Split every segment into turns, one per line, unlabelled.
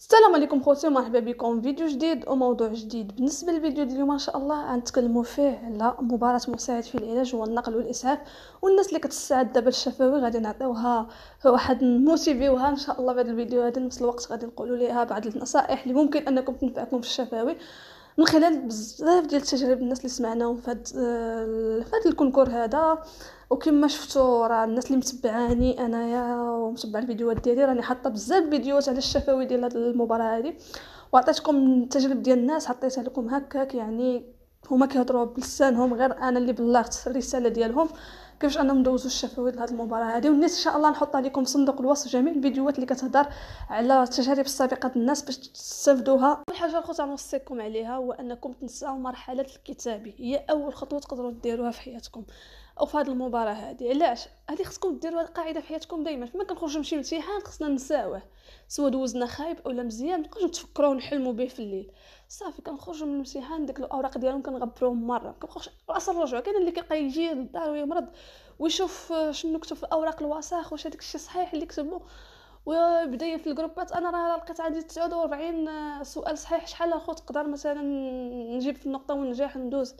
السلام عليكم خوتي ومرحبا بكم فيديو جديد وموضوع جديد بالنسبه للفيديو ديال اليوم ان شاء الله غنتكلموا فيه على مباراه مساعد في العلاج والنقل والاسعاف والناس اللي كتستعد دابا الشفوي غادي نعطيوها واحد موتيفيوها ان شاء الله هذا الفيديو هذا نفس الوقت غادي نقولوا ليها بعض النصائح اللي ممكن انكم تنفعكم في الشفوي من خلال بزاف ديال التجارب الناس اللي سمعناهم فهاد فهاد الكونكور هذا وكما شفتوا راه الناس اللي متبعاني انايا ومتبع الفيديوهات ديالي راني حاطه بزاف فيديوهات على الشفوي ديال هاد المباراه هذه وعطيتكم التجربه ديال الناس حطيتها لكم هكاك يعني هما كيهضروا بلسانهم غير انا اللي بلغت الرساله ديالهم كيفاش انهم دوزوا الشفوي لهاد المباراه هذه والناس ان شاء الله نحط لكم في صندوق الوصف جميع الفيديوهات اللي كتهضر على التجارب السابقه الناس باش تستافدوها اول حاجه الخطوه نوصيكم عليها هو انكم تنساو مرحله الكتابه هي اول خطوه تقدروا ديروها في حياتكم او في هذه المباراه هذه علاش هذه خصكم ديروا هذه القاعده في حياتكم دائما فما كنخرجوا شي لامتحان خصنا نساوه سوا دوزنا خايب اولا مزيان مابقاوش نتفكروا ونحلموا به في الليل صافي كنخرجوا من الامتحان داك الاوراق ديالهم كنغبروهم مره كنبقاوش راس الرجوع كاين اللي كيبقى يجي للدار ويمرض ويشوف شنو كتب في الاوراق الوساخ واش هذاك الشيء صحيح اللي كتبو وبداية في الجروبات انا راه لقيت عندي 49 آه، سؤال صحيح شحال اخو تقدر مثلا نجيب في النقطه ونجاح ندوز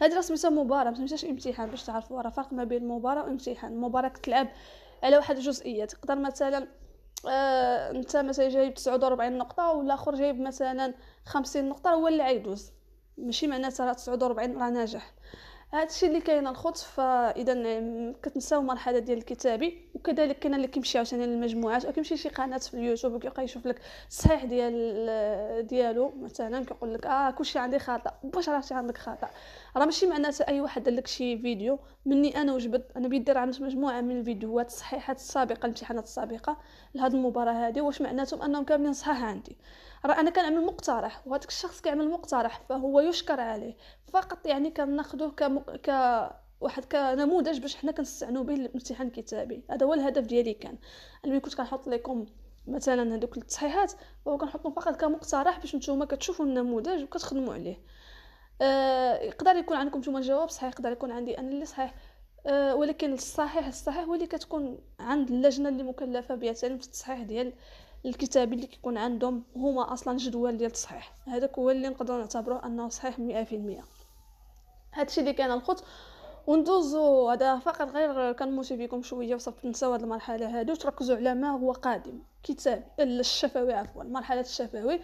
هذه راه سميتها مباراه ما سميتهاش امتحان باش تعرفوا راه فرق ما بين مباراه وامتحان مباراه كتلعب على واحد الجزئيه تقدر مثلا آه، انت مثلا جايب 49 نقطه اخر جايب مثلا 50 نقطه هو اللي عيدوز ماشي معناتها راه 49 راه ناجح الشيء اللي كاين الخط فاذا كتنساو المرحله ديال الكتابي وكذلك كاين اللي كيمشي عاوتاني للمجموعات وكيمشي شي قناه في اليوتيوب وكيبقى يشوف لك الصحيح ديال ديالو مثلا كيقول لك اه كلشي عندي خطا باش عرفتي عندك خطا راه ماشي معناتها اي واحد دار لك شي فيديو مني انا وجبت انا راه عملت مجموعه من الفيديوهات الصحيحات السابقه الامتحانات السابقه لهاد المباراه هذه واش معناتهم انهم كاملين صحاح عندي راه انا كنعمل مقترح وهذاك الشخص كيعمل مقترح فهو يشكر عليه فقط يعني كناخذوه ك ك واحد كنموذج باش حنا كنستعنوا به الامتحان الكتابي هذا هو الهدف ديالي كان انا كنت كنحط لكم مثلا هذوك التصحيحات وكنحطهم فقط كمقترح باش نتوما كتشوفوا النموذج وكتخدموا عليه آه، يقدر يكون عندكم نتوما الجواب صحيح يقدر يكون عندي انا اللي صحيح آه، ولكن الصحيح الصحيح هو اللي كتكون عند اللجنه اللي مكلفه بتعليم التصحيح ديال الكتاب اللي كيكون عندهم هما اصلا جدول ديال التصحيح هذاك هو اللي نقدر نعتبروه انه صحيح مئة في المئة هادشي اللي كان الخط وندوزو هذا فقط غير كنموتي بكم شويه وصافي تنساو هاد المرحله هادو تركزوا على ما هو قادم كتاب الشفوي عفوا مرحله الشفوي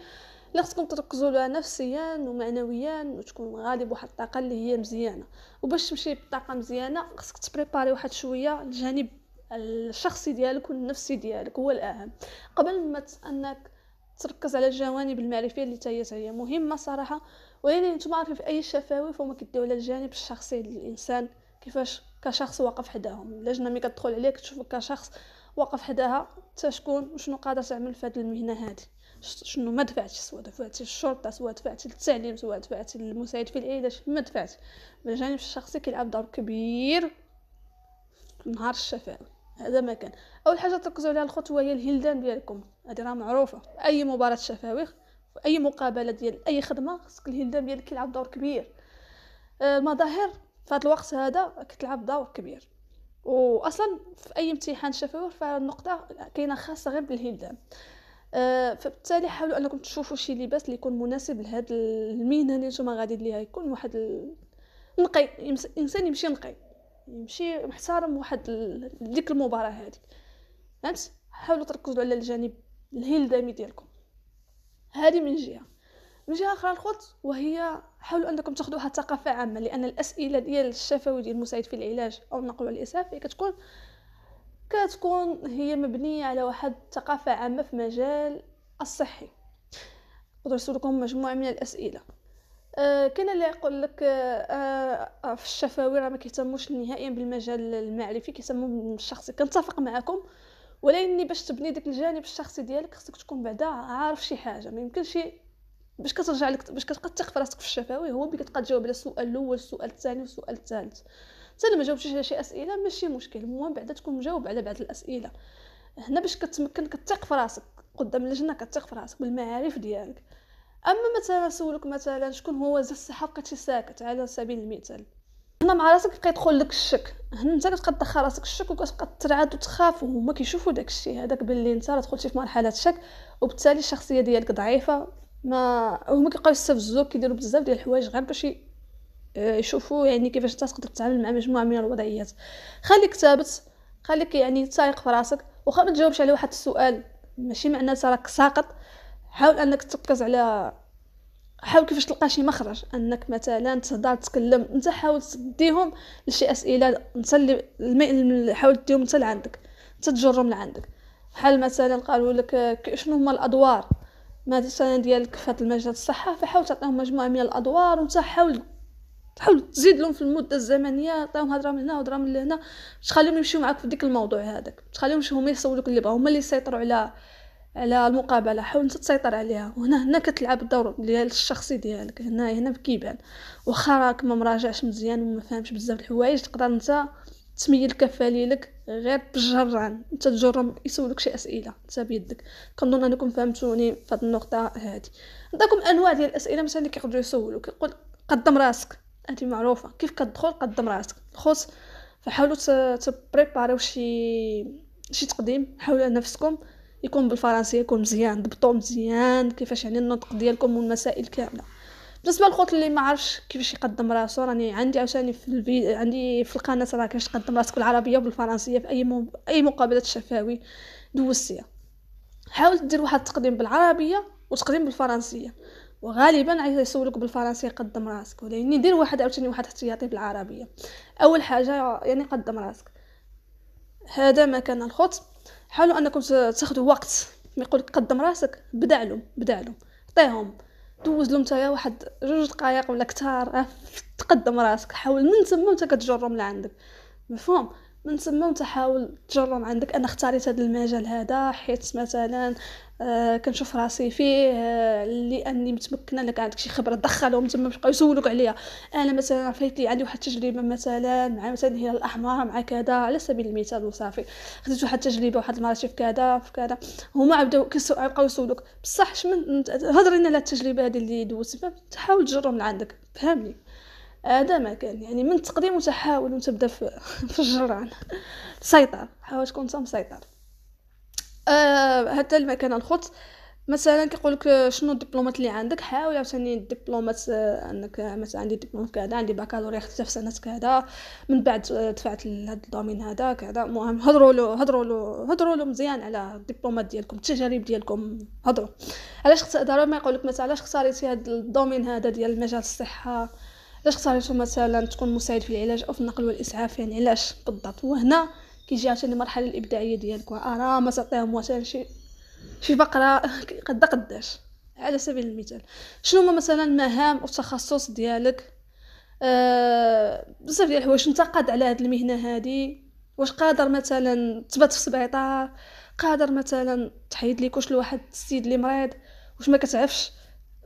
اللي خصكم تركزوا لها نفسيا ومعنويا وتكون غالب بواحد الطاقه اللي هي مزيانه وباش تمشي بطاقه مزيانه خصك تبريباري واحد شويه الجانب الشخصي ديالك والنفسي ديالك هو الاهم قبل ما انك تركز على الجوانب المعرفيه اللي هي هي مهمه صراحه ولكن نتوما عارفين في اي شفاوي فهم كيديو على الجانب الشخصي للانسان كيفاش كشخص واقف حداهم اللجنه ملي كتدخل عليك تشوفك كشخص واقف حداها تشكون وشنو قادر تعمل في هذه المهنه هذه شنو ما دفعتش سواء دفعتي للشرطه سواء دفعتي للتعليم سواء دفعتي المساعد في العياده ما دفعت بالجانب الشخصي كيلعب دور كبير في نهار الشفاوي هذا ما كان اول حاجه تركزوا عليها الخطوه هي الهلدان ديالكم هذه راه معروفه اي مباراه شفاوي في اي مقابله ديال اي خدمه خصك الهلدان ديالك يلعب دور كبير آه، المظاهر في هذا الوقت هذا كتلعب دور كبير واصلا في اي امتحان شفوي فالنقطه كاينه خاصه غير بالهلدان آه، فبالتالي حاولوا انكم تشوفوا شي لباس اللي يكون مناسب لهاد المهنه اللي نتوما غادي ليها يكون واحد ال... نقي الانسان يمشي نقي يمشي محترم واحد ال... ديك المباراه هذيك فهمت حاولوا تركزوا على الجانب الهلدمي ديالكم هذه من جهه من جهه اخرى الخط وهي حاولوا انكم تاخذوها ثقافه عامه لان الاسئله ديال الشفوي ديال المساعد في العلاج او نقل الاسعاف هي كتكون كتكون هي مبنيه على واحد الثقافه عامه في مجال الصحي نقدر نسولكم مجموعه من الاسئله أه كاين اللي يقول لك أه أه في الشفاوي راه ما كيهتموش نهائيا بالمجال المعرفي كيهتموا بالشخصي كنتفق معكم ولكن باش تبني داك الجانب الشخصي ديالك خصك تكون بعدا عارف شي حاجه ما يمكنش باش كترجع لك باش كتبقى تثق في راسك في الشفاوي هو اللي كتبقى تجاوب على السؤال الاول السؤال الثاني والسؤال الثالث حتى ما جاوبتيش على شي اسئله ماشي مشكل المهم بعدا تكون مجاوب على بعض الاسئله هنا باش كتمكن كتثق في راسك قدام اللجنه كتثق في راسك بالمعارف ديالك اما مثلا سولك مثلا شكون هو زاد الصحه بقيتي ساكت على سبيل المثال هنا مع راسك كيبقى يدخل لك الشك هنا انت كتبقى تدخل راسك الشك وكتبقى ترعد وتخاف وهما كيشوفوا داك الشيء هذاك باللي انت راه دخلتي في مرحله شك وبالتالي الشخصيه ديالك ضعيفه ما هما كيبقاو يستفزوك كيديروا بزاف ديال الحوايج غير باش يشوفوا آه، يعني كيفاش انت تقدر تتعامل مع مجموعه من الوضعيات خليك ثابت خليك يعني تايق في راسك واخا ما تجاوبش على واحد السؤال ماشي معناتها راك ساقط حاول انك تركز على حاول كيفاش تلقى شي مخرج انك مثلا تهضر تكلم انت حاول تديهم لشي اسئله انت اللي حاول تديهم انت لعندك انت تجرهم لعندك بحال مثلا قالوا لك شنو هما الادوار مثلا ديالك في هذا المجال الصحه فحاول تعطيهم مجموعه من الادوار وانت حاول تحاول تزيد لهم في المده الزمنيه تعطيهم هضره من هنا وهضره من لهنا باش تخليهم يمشيو معاك في ديك الموضوع هذاك باش تخليهمش هما يسولوك اللي بغاو هما اللي يسيطروا على على المقابله حاول انت تسيطر عليها وهنا هنا كتلعب الدور ديال الشخصي ديالك هنا هنا كيبان واخا راك ما مراجعش مزيان وما فاهمش بزاف الحوايج تقدر انت تميل كفالي لك غير بالجران انت تجرهم يسولك شي اسئله انت بيدك كنظن انكم فهمتوني في هذه النقطه هذه نعطيكم انواع ديال الاسئله مثلا اللي كيقدروا يسولوك يقول قدم راسك انت معروفه كيف كتدخل قدم راسك خص فحاولوا تبريباريو شي شي تقديم حاولوا نفسكم يكون بالفرنسيه يكون مزيان ضبطوا مزيان كيفاش يعني النطق ديالكم والمسائل كامله بالنسبه للخوت اللي ما عرفش كيفاش يقدم راسو راني عندي عاوتاني في البي... عندي في القناه راه كيفاش تقدم راسك بالعربيه وبالفرنسيه في اي م... اي مقابله شفاوي دوزتيها حاول دير واحد التقديم بالعربيه وتقديم بالفرنسيه وغالبا يسولك بالفرنسيه قدم راسك يعني دير واحد عاوتاني واحد احتياطي بالعربيه اول حاجه يعني قدم راسك هذا ما كان الخط حاولوا انكم تاخذوا وقت ما يقولك قدم راسك بدعلو بدعلو عطيهم دوز لهم تايا واحد جوج دقائق ولا كتار آه، تقدم راسك حاول من تما وانت كتجرم لعندك مفهوم من تما وانت حاول تجرم عندك انا اختاريت هذا المجال هذا حيت مثلا آه، كنشوف راسي فيه آه، لاني متمكنه لك عندك شي خبره دخلهم تما بقاو يسولوك عليها انا مثلا لي عندي واحد التجربه مثلا مع مثلا الهلال الاحمر مع كذا على سبيل المثال وصافي خديت واحد التجربه واحد المره في كذا في كذا هما عبداو كيبقاو يسولوك بصح شمن هضرينا على التجربه هذه اللي دوزت تحاول تجرب من عندك فهمني هذا ما كان يعني من التقديم وتحاول وتبدا في الجران سيطر حاول تكون مسيطر هذا آه، المكان الخط مثلا كيقولك آه، شنو الدبلومات اللي عندك حاول عاوتاني الدبلومات آه، انك مثلا عندي دبلوم كذا عندي باكالوريا خدتها في سنه كذا من بعد دفعت لهاد الدومين هذا كذا المهم هضروا له هضروا له هضروا له مزيان على الدبلومات ديالكم التجارب ديالكم هضروا علاش خص ضروري ما يقولك مثلا علاش اختاريتي هاد الدومين هذا ديال مجال الصحه علاش اختاريتو مثلا تكون مساعد في العلاج او في النقل والاسعاف يعني علاش بالضبط وهنا كيجي عاوتاني المرحله الابداعيه ديالك واراء آه، ما تعطيهم مثلا شي شي فقره قد قداش على سبيل المثال شنو هما مثلا المهام والتخصص ديالك أه بزاف ديال الحوايج انت قاد على هاد المهنه هادي واش قادر مثلا تبات في السبيطار قادر مثلا تحيد ليك واش لواحد السيد اللي مريض واش ما كتعرفش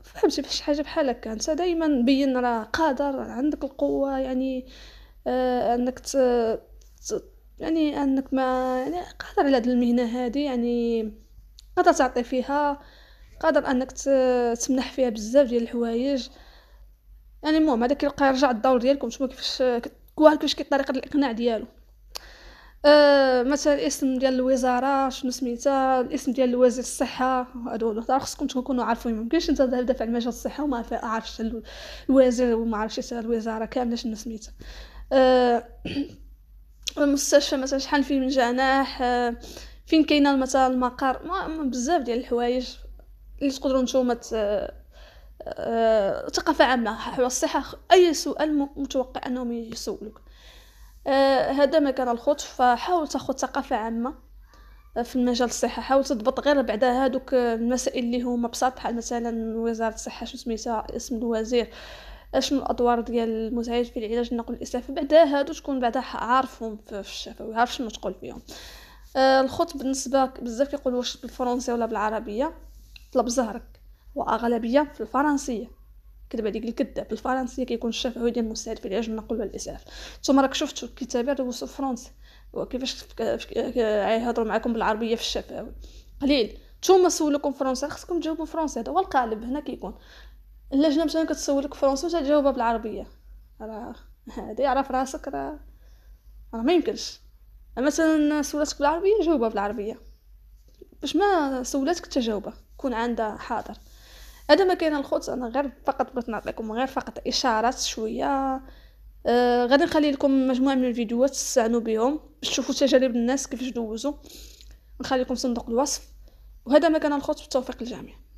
فهمتي فاش حاجه بحال هكا انت دائما بين راه قادر عندك القوه يعني آه انك يعني انك ما يعني قادر على هاد المهنه هذه يعني قادر تعطي فيها قادر انك تمنح فيها بزاف ديال الحوايج يعني المهم هذا كيلقى يرجع الدور ديالكم شوفوا كيفاش كوال كيفاش كي طريقه الاقناع ديالو أه مثلا الاسم ديال الوزاره شنو سميتها الاسم ديال وزير الصحه هادو راه خصكم تكونوا عارفين ميمكنش انت تهدف على مجال الصحه وما عارفش الوزير وما عارفش الوزاره كامله شنو سميتها أه شحال المستشفى مثلا شحال فيه من جناح آه، فين كاينه مثلا المقر ما بزاف ديال الحوايج اللي تقدروا نتوما آه، آه، ثقافه عامه حول الصحه اي سؤال متوقع انهم يسولوك هذا ما كان الخوت فحاول تاخذ ثقافه عامه في المجال الصحه حاول تضبط غير بعد هادوك المسائل اللي هما بساط بحال مثلا وزاره الصحه شو سميتها اسم الوزير اشنو الادوار ديال المساعد في العلاج النقل الاسعاف بعدا هادو تكون بعدا عارفهم في الشفوي عارف شنو تقول فيهم آه الخط بالنسبه بزاف كيقول واش بالفرنسيه ولا بالعربيه طلب زهرك واغلبيه في الفرنسيه كذب عليك الكذاب بالفرنسيه كيكون الشفوي ديال المساعد في العلاج النقل والاسعاف نتوما راك شفتوا الكتابه ديال في فرنسا وكيفاش يهضروا معكم بالعربيه في الشفوي قليل نتوما سولكم فرنسا خصكم تجاوبوا فرنسا هذا هو القالب هنا كيكون اللجنه مثلا كتسولك فرنسي و تجاوبها بالعربيه راه هادي عرف راسك راه راه ما يمكنش مثلا سولاتك بالعربيه جاوبها بالعربيه باش ما سولاتك تجاوبها كون عندها حاضر هذا ما كاين الخوت انا غير فقط بغيت نعطيكم غير فقط اشارات شويه آه غادي نخلي لكم مجموعه من الفيديوهات تستعنوا بهم باش تشوفوا تجارب الناس كيفاش دوزوا نخلي لكم صندوق الوصف وهذا ما كان الخوت بالتوفيق للجميع